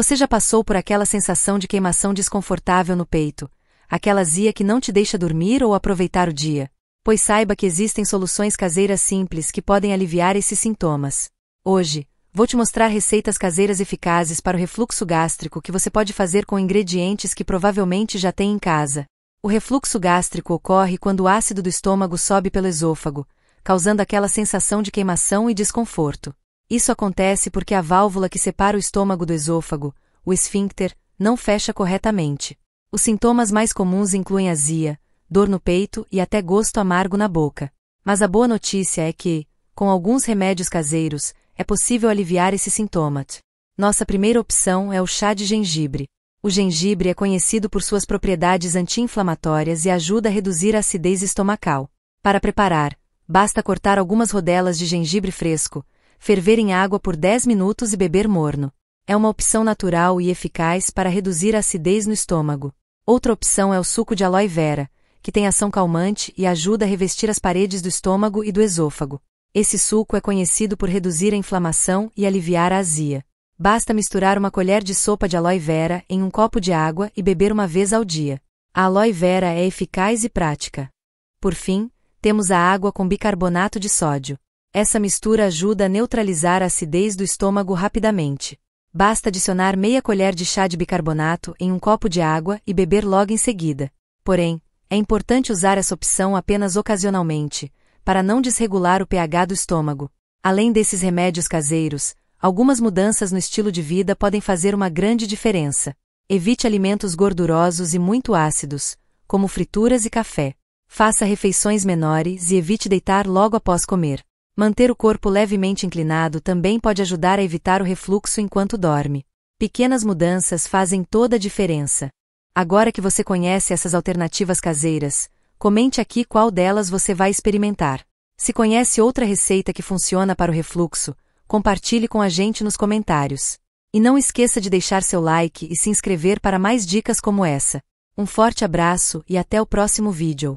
Você já passou por aquela sensação de queimação desconfortável no peito, aquela zia que não te deixa dormir ou aproveitar o dia? Pois saiba que existem soluções caseiras simples que podem aliviar esses sintomas. Hoje, vou te mostrar receitas caseiras eficazes para o refluxo gástrico que você pode fazer com ingredientes que provavelmente já tem em casa. O refluxo gástrico ocorre quando o ácido do estômago sobe pelo esôfago, causando aquela sensação de queimação e desconforto. Isso acontece porque a válvula que separa o estômago do esôfago, o esfíncter, não fecha corretamente. Os sintomas mais comuns incluem azia, dor no peito e até gosto amargo na boca. Mas a boa notícia é que, com alguns remédios caseiros, é possível aliviar esse sintoma. Nossa primeira opção é o chá de gengibre. O gengibre é conhecido por suas propriedades anti-inflamatórias e ajuda a reduzir a acidez estomacal. Para preparar, basta cortar algumas rodelas de gengibre fresco, ferver em água por 10 minutos e beber morno. É uma opção natural e eficaz para reduzir a acidez no estômago. Outra opção é o suco de aloe vera, que tem ação calmante e ajuda a revestir as paredes do estômago e do esôfago. Esse suco é conhecido por reduzir a inflamação e aliviar a azia. Basta misturar uma colher de sopa de aloe vera em um copo de água e beber uma vez ao dia. A aloe vera é eficaz e prática. Por fim, temos a água com bicarbonato de sódio. Essa mistura ajuda a neutralizar a acidez do estômago rapidamente. Basta adicionar meia colher de chá de bicarbonato em um copo de água e beber logo em seguida. Porém, é importante usar essa opção apenas ocasionalmente, para não desregular o pH do estômago. Além desses remédios caseiros, algumas mudanças no estilo de vida podem fazer uma grande diferença. Evite alimentos gordurosos e muito ácidos, como frituras e café. Faça refeições menores e evite deitar logo após comer. Manter o corpo levemente inclinado também pode ajudar a evitar o refluxo enquanto dorme. Pequenas mudanças fazem toda a diferença. Agora que você conhece essas alternativas caseiras, comente aqui qual delas você vai experimentar. Se conhece outra receita que funciona para o refluxo, compartilhe com a gente nos comentários. E não esqueça de deixar seu like e se inscrever para mais dicas como essa. Um forte abraço e até o próximo vídeo.